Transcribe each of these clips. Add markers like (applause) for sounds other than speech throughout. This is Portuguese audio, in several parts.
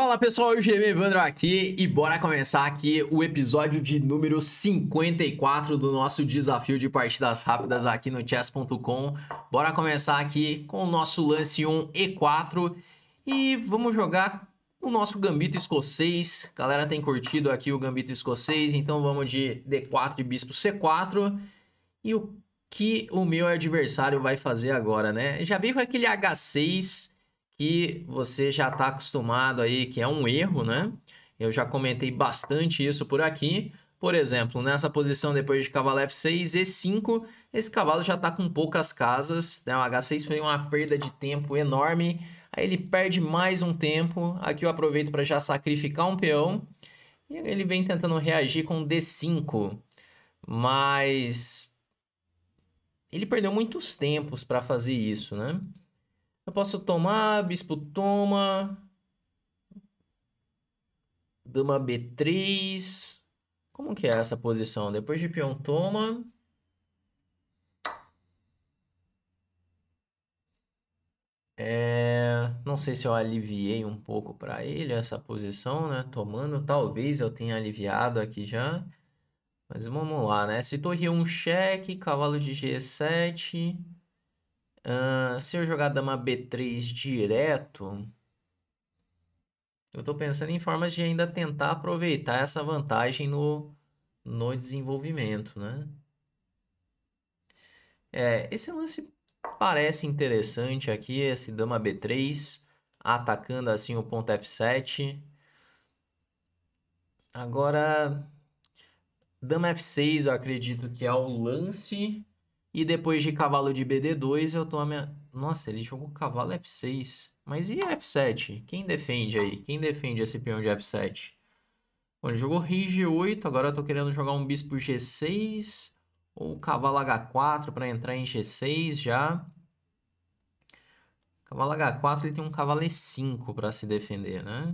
Fala pessoal, o GM Evandro aqui e bora começar aqui o episódio de número 54 do nosso desafio de partidas rápidas aqui no chess.com. Bora começar aqui com o nosso lance 1 E4 e vamos jogar o nosso gambito escocês. galera tem curtido aqui o gambito escocês, então vamos de D4 de bispo C4 e o que o meu adversário vai fazer agora, né? Já veio com aquele H6 que você já está acostumado aí, que é um erro, né? Eu já comentei bastante isso por aqui. Por exemplo, nessa posição depois de cavalo F6, E5, esse cavalo já está com poucas casas. Né? O H6 foi uma perda de tempo enorme. Aí ele perde mais um tempo. Aqui eu aproveito para já sacrificar um peão. E ele vem tentando reagir com D5. Mas ele perdeu muitos tempos para fazer isso, né? Eu posso tomar, bispo toma. Dama B3. Como que é essa posição? Depois de peão toma. É... Não sei se eu aliviei um pouco para ele essa posição, né? Tomando, talvez eu tenha aliviado aqui já. Mas vamos lá, né? Se torre um cheque, cavalo de G7. Uh, se eu jogar dama B3 direto, eu estou pensando em formas de ainda tentar aproveitar essa vantagem no, no desenvolvimento, né? É, esse lance parece interessante aqui, esse dama B3, atacando assim o ponto F7. Agora, dama F6 eu acredito que é o lance e depois de cavalo de BD2, eu tomo. Minha... Nossa, ele jogou cavalo F6. Mas e F7? Quem defende aí? Quem defende esse peão de F7? Bom, ele jogou rei G8, agora eu tô querendo jogar um bispo G6 ou cavalo H4 para entrar em G6 já. Cavalo H4 ele tem um cavalo E5 para se defender, né?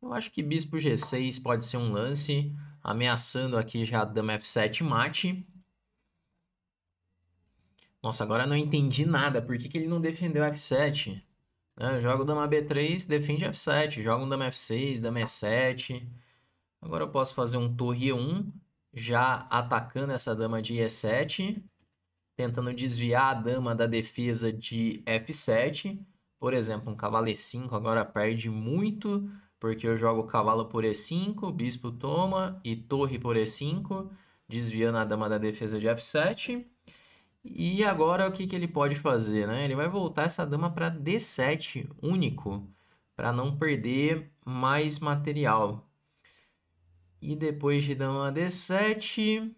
Eu acho que bispo G6 pode ser um lance, ameaçando aqui já a dama F7 mate. Nossa, agora não entendi nada. Por que, que ele não defendeu F7? joga né? Jogo dama B3, defende F7. Jogo um dama F6, dama E7. Agora eu posso fazer um torre E1, já atacando essa dama de E7. Tentando desviar a dama da defesa de F7. Por exemplo, um cavalo E5 agora perde muito, porque eu jogo cavalo por E5, bispo toma e torre por E5, desviando a dama da defesa de F7. E agora o que, que ele pode fazer, né? Ele vai voltar essa dama para D7 único, para não perder mais material. E depois de dama D7...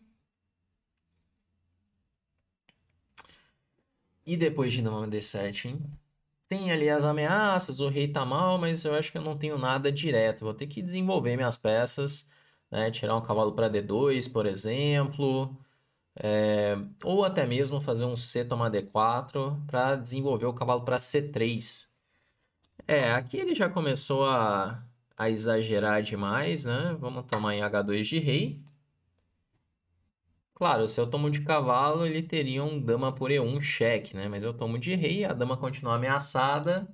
E depois de dama D7, hein? Tem ali as ameaças, o rei tá mal, mas eu acho que eu não tenho nada direto. Vou ter que desenvolver minhas peças, né? Tirar um cavalo para D2, por exemplo é, ou até mesmo fazer um C tomar D4 para desenvolver o cavalo para C3. É, aqui ele já começou a, a exagerar demais, né? Vamos tomar em H2 de rei. Claro, se eu tomo de cavalo, ele teria um dama por E1 cheque, né? Mas eu tomo de rei, a dama continua ameaçada.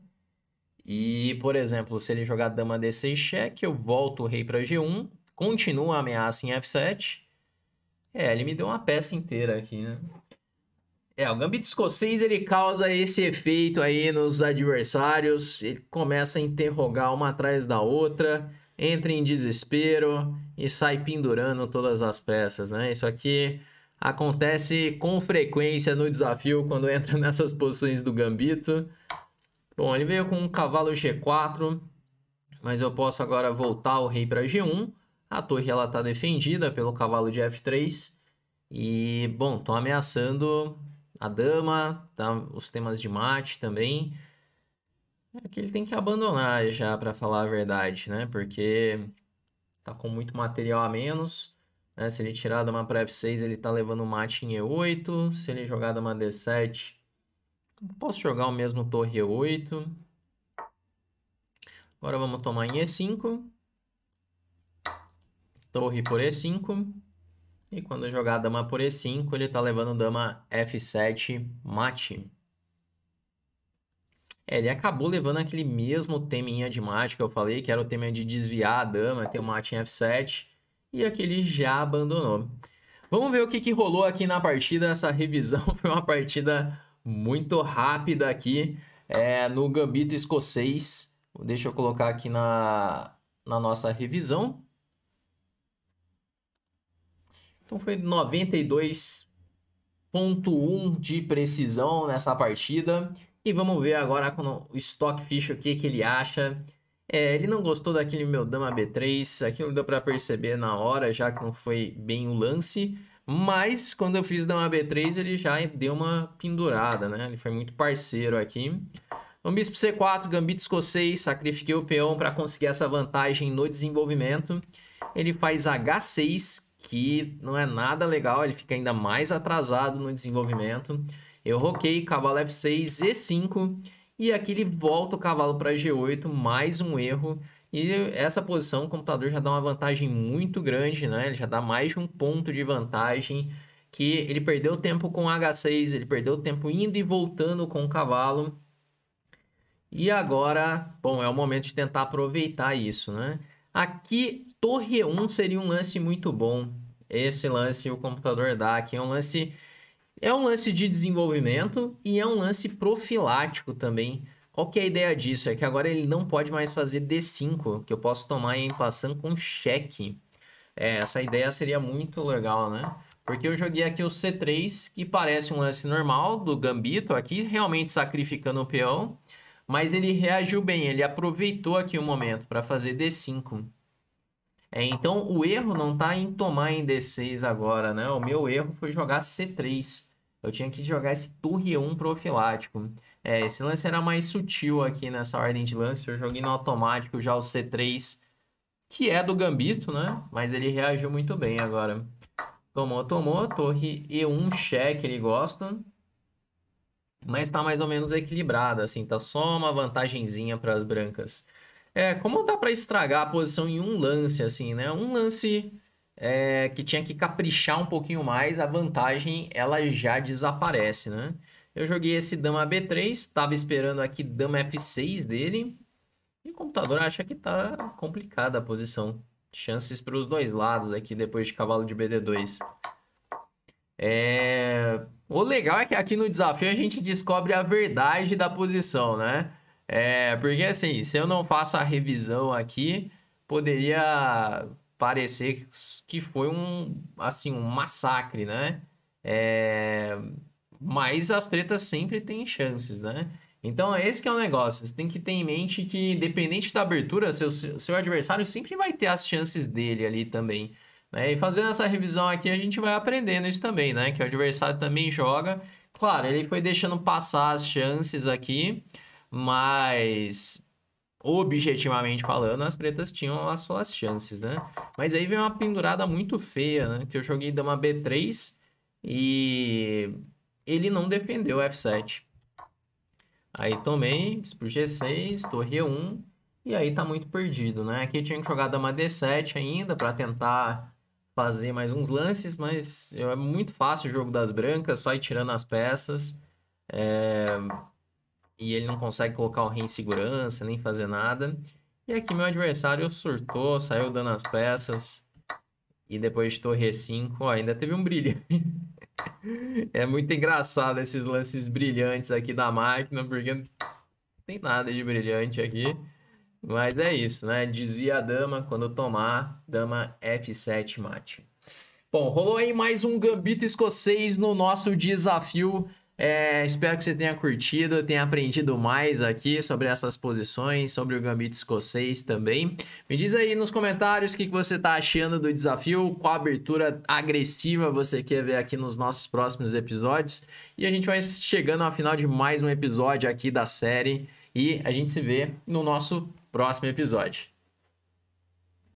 E, por exemplo, se ele jogar dama D6 cheque, eu volto o rei para G1, continua a ameaça em F7 é, ele me deu uma peça inteira aqui, né? É, o Gambito Escocês ele causa esse efeito aí nos adversários. Ele começa a interrogar uma atrás da outra, entra em desespero e sai pendurando todas as peças, né? Isso aqui acontece com frequência no desafio quando entra (laughs) nessas posições do Gambito. Bom, ele veio com um cavalo G4, mas eu posso agora voltar o rei para G1 a torre ela tá defendida pelo cavalo de f3 e, bom, estão ameaçando a dama, tá? os temas de mate também. Aqui é ele tem que abandonar já, para falar a verdade, né? Porque tá com muito material a menos. Né? Se ele tirar a dama para f6, ele tá levando o mate em e8. Se ele jogar a dama d7, posso jogar o mesmo torre e8. Agora vamos tomar em e5 torre por e5. E quando jogar dama por e5, ele está levando dama f7 mate. É, ele acabou levando aquele mesmo teminha de mate que eu falei, que era o tema de desviar a dama, ter o mate em f7. E aqui ele já abandonou. Vamos ver o que, que rolou aqui na partida. Essa revisão (laughs) foi uma partida muito rápida aqui é, no Gambito Escocês. Deixa eu colocar aqui na, na nossa revisão. Então foi 92.1 de precisão nessa partida. E vamos ver agora com o Stockfish o que, que ele acha. É, ele não gostou daquele meu dama B3, não deu para perceber na hora, já que não foi bem o lance. Mas quando eu fiz dama B3, ele já deu uma pendurada, né? Ele foi muito parceiro aqui. Então, bispo C4, gambito escocês, sacrifiquei o peão para conseguir essa vantagem no desenvolvimento. Ele faz H6, que não é nada legal, ele fica ainda mais atrasado no desenvolvimento. Eu roquei cavalo F6, E5, e aqui ele volta o cavalo para G8, mais um erro. E essa posição o computador já dá uma vantagem muito grande, né? Ele já dá mais de um ponto de vantagem, que ele perdeu tempo com H6, ele perdeu tempo indo e voltando com o cavalo. E agora, bom, é o momento de tentar aproveitar isso, né? Aqui, torre 1 seria um lance muito bom. Esse lance o computador dá aqui é um lance é um lance de desenvolvimento e é um lance profilático também. Qual que é a ideia disso? É que agora ele não pode mais fazer D5, que eu posso tomar em passando com cheque. É, essa ideia seria muito legal, né? Porque eu joguei aqui o C3, que parece um lance normal do Gambito aqui, realmente sacrificando o peão. Mas ele reagiu bem, ele aproveitou aqui o momento para fazer D5. É, então o erro não está em tomar em D6 agora, né? O meu erro foi jogar C3. Eu tinha que jogar esse torre 1 profilático. É, esse lance era mais sutil aqui nessa ordem de lance. Eu joguei no automático já o C3, que é do Gambito, né? Mas ele reagiu muito bem agora. Tomou, tomou. Torre E1 cheque, ele gosta mas está mais ou menos equilibrada, assim, tá só uma vantagenzinha para as brancas. É, como dá para estragar a posição em um lance, assim, né? Um lance é, que tinha que caprichar um pouquinho mais, a vantagem ela já desaparece, né? Eu joguei esse dama B3, estava esperando aqui dama F6 dele, e o computador acha que tá complicada a posição. Chances para os dois lados aqui depois de cavalo de BD2. É... O legal é que aqui no desafio a gente descobre a verdade da posição, né? É... Porque assim, se eu não faço a revisão aqui, poderia parecer que foi um, assim, um massacre, né? É... Mas as pretas sempre têm chances, né? Então, esse que é o negócio. Você tem que ter em mente que, independente da abertura, seu, seu adversário sempre vai ter as chances dele ali também. Né? E fazendo essa revisão aqui, a gente vai aprendendo isso também, né? Que o adversário também joga. Claro, ele foi deixando passar as chances aqui, mas objetivamente falando, as pretas tinham as suas chances, né? Mas aí vem uma pendurada muito feia, né? Que eu joguei dama B3 e ele não defendeu F7. Aí tomei, por G6, torre E1, e aí tá muito perdido, né? Aqui tinha que jogar dama D7 ainda para tentar fazer mais uns lances, mas é muito fácil o jogo das brancas, só ir tirando as peças. É... E ele não consegue colocar o rei em segurança, nem fazer nada. E aqui meu adversário surtou, saiu dando as peças. E depois de torre 5, ainda teve um brilhante. (laughs) é muito engraçado esses lances brilhantes aqui da máquina, porque não tem nada de brilhante aqui. Mas é isso, né? Desvia a dama quando tomar, dama F7 mate. Bom, rolou aí mais um gambito escocês no nosso desafio. É, espero que você tenha curtido, tenha aprendido mais aqui sobre essas posições, sobre o gambito escocês também. Me diz aí nos comentários o que, você está achando do desafio, qual abertura agressiva você quer ver aqui nos nossos próximos episódios. E a gente vai chegando ao final de mais um episódio aqui da série. E a gente se vê no nosso próximo episódio.